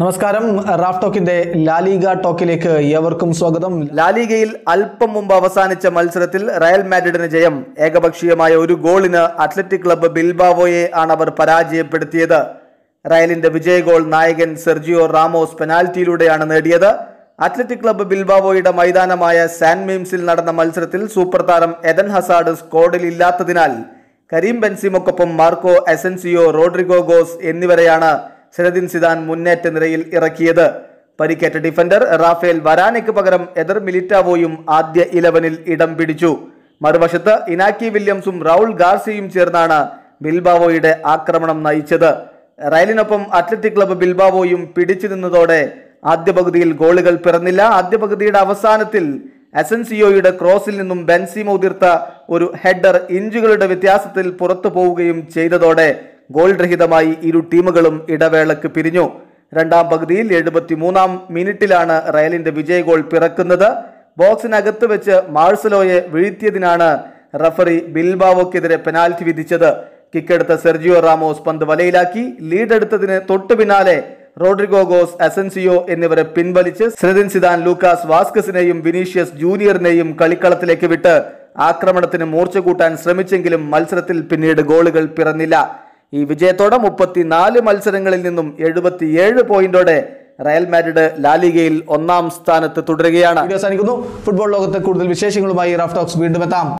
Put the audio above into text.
നമസ്കാരം Raf ടോക്കിന്റെ La Liga ടോക്കിലേക്ക് ഏവർക്കും സ്വാഗതം ലാലിഗയിൽ അല്പം മുമ്പ് അവസാനിച്ച മത്സരത്തിൽ റയൽ മാഡ്രിഡിന് ജയം ഏകപക്ഷീയമായ ഒരു ഗോളിന് അത്ലറ്റിക് ക്ലബ്ബ് ബിൽബാവോയെ ആണ് അവർ പരാജയപ്പെടുത്തിയത് റയലിന്റെ വിജയ ഗോൾ നായകൻ സെർജിയോ റാമോസ് പെനാൽറ്റിയിലൂടെയാണ് നേടിയത് അത്ലറ്റിക് ക്ലബ്ബ് ബിൽബാവോയുടെ മൈതാനമായ സാൻ മീംസിൽ നടന്ന മത്സരത്തിൽ സൂപ്പർ താരം എദൻ ഹസാഡ് സ്ക്വാഡിൽ ഇല്ലാത്തതിനാൽ കരീം ബെൻസിമൊക്കൊപ്പം മാർക്കോ എസൻസിയോ റോഡ്രിഗോ ഗോസ് എന്നിവരെയാണ് സിറദിൻ സിദാൻ മുന്നേറ്റ നിരയിൽ ഇറക്കിയത് പരിക്കേറ്റ ഡിഫൻഡർ റാഫേൽ വരാനയ്ക്ക് പകരം എതിർ മിലിറ്റാവോയും ആദ്യ ഇലവനിൽ ഇടം പിടിച്ചു മറുവശത്ത് ഇനാക്കി വില്യംസും റൗൾ ഗാർസിയും ചേർന്നാണ് ബിൽബാവോയുടെ ആക്രമണം നയിച്ചത് റയലിനൊപ്പം അത്ലറ്റിക് ക്ലബ്ബ് ബിൽബാവോയും പിടിച്ചു നിന്നതോടെ ആദ്യ പകുതിയിൽ ഗോളുകൾ പിറന്നില്ല ആദ്യ പകുതിയുടെ അവസാനത്തിൽ അസൻസിയോയുടെ ക്രോസിൽ നിന്നും ബെൻസിമോ തീർത്ത ഒരു ഹെഡർ ഇഞ്ചുകളുടെ വ്യത്യാസത്തിൽ പുറത്തു പോവുകയും ചെയ്തതോടെ ഗോൾ രഹിതമായി ഇരു ടീമുകളും ഇടവേളക്ക് പിരിഞ്ഞു രണ്ടാം പകുതിയിൽ എഴുപത്തിമൂന്നാം മിനിറ്റിലാണ് റയലിന്റെ വിജയ ഗോൾ പിറക്കുന്നത് ബോക്സിനകത്ത് വെച്ച് മാഴ്സലോയെ വീഴ്ത്തിയതിനാണ് റഫറി ബിൽബാവോക്കെതിരെ പെനാൽറ്റി വിധിച്ചത് കിക്കെടുത്ത സെർജിയോ റാമോസ് പന്ത് വലയിലാക്കി ലീഡെടുത്തതിന് തൊട്ടു പിന്നാലെ റോഡ്രിഗോഗോസ് അസൻസിയോ എന്നിവരെ പിൻവലിച്ച് സ്രദിൻ സിദാൻ ലൂക്കാസ് വാസ്കസിനെയും വിനീഷ്യസ് ജൂനിയറിനെയും കളിക്കളത്തിലേക്ക് വിട്ട് ആക്രമണത്തിന് മൂർച്ച കൂട്ടാൻ ശ്രമിച്ചെങ്കിലും മത്സരത്തിൽ പിന്നീട് ഗോളുകൾ പിറന്നില്ല ഈ വിജയത്തോടെ മുപ്പത്തിനാല് മത്സരങ്ങളിൽ നിന്നും എഴുപത്തിയേഴ് പോയിന്റോടെ റയൽ മാഡ്രിഡ് ലാലിഗയിൽ ഒന്നാം സ്ഥാനത്ത് തുടരുകയാണ് അവസാനിക്കുന്നു ഫുട്ബോൾ ലോകത്തെ കൂടുതൽ വിശേഷങ്ങളുമായി റഫ് ടോക്സ് വീണ്ടും എത്താം